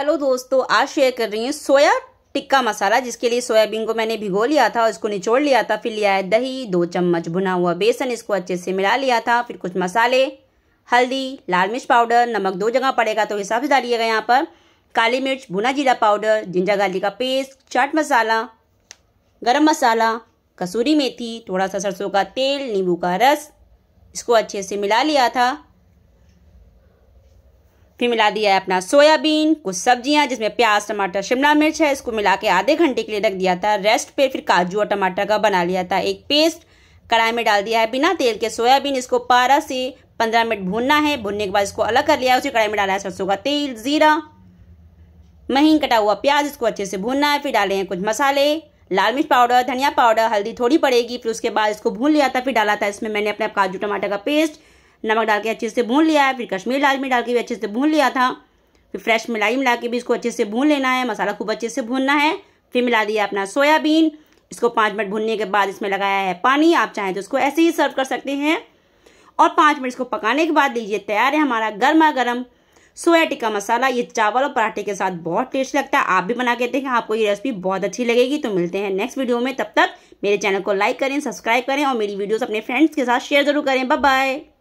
hello दोस्तों आज share कर रही हूँ सोया टिक्का मसाला जिसके लिए सोयाबीन को मैंने भिगो लिया था और इसको निचोड़ लिया था फिर लिया है दही दो चम्मच भुना हुआ बेसन इसको अच्छे से मिला लिया था फिर कुछ मसाले हल्दी लाल मिर्च पाउडर नमक दो जगह पड़ेगा तो हिसाब से डालिएगा यहाँ पर काली मिर्च भुना जीरा पाउडर जिंजर गार्लिक का पेस्ट चाट मसाला गर्म मसाला कसूरी मेथी थोड़ा सा सरसों का तेल नींबू का रस इसको अच्छे से मिला लिया था फिर मिला दिया है अपना सोयाबीन कुछ सब्जियां जिसमें प्याज टमाटर शिमला मिर्च है इसको मिला के आधे घंटे के लिए रख दिया था रेस्ट पे फिर काजू और टमाटर का बना लिया था एक पेस्ट कढ़ाई में डाल दिया है बिना तेल के सोयाबीन इसको पारा से पंद्रह मिनट भूनना है भूनने के बाद इसको अलग कर लिया है उसी कढ़ाई में डाला है सरसों का तेल जीरा महीन कटा हुआ प्याज इसको अच्छे से भूनना है फिर डाले हैं कुछ मसाले लाल मिर्च पाउडर धनिया पाउडर हल्दी थोड़ी पड़ेगी फिर उसके बाद इसको भून लिया था फिर डाला था इसमें मैंने अपने काजू टमाटर का पेस्ट नमक डाल के अच्छे से भून लिया है फिर कश्मीर लाल मिर्च डाल के भी अच्छे से भून लिया था फिर फ्रेश मिलाई मिला के भी इसको अच्छे से भून लेना है मसाला खूब अच्छे से भूनना है फिर मिला दिया अपना सोयाबीन इसको पाँच मिनट भूनने के बाद इसमें लगाया है पानी आप चाहें तो इसको ऐसे ही सर्व कर सकते हैं और पाँच मिनट इसको पकाने के बाद लीजिए तैयार है हमारा गर्मा गर्म सोया टिक्का मसाला ये चावल और पराठे के साथ बहुत टेस्ट लगता है आप भी बना के देखें आपको ये रेसिपी बहुत अच्छी लगेगी तो मिलते हैं नेक्स्ट वीडियो में तब तक मेरे चैनल को लाइक करें सब्सक्राइब करें और मेरी वीडियोस अपने फ्रेंड्स के साथ शेयर जरूर करें बाय बाय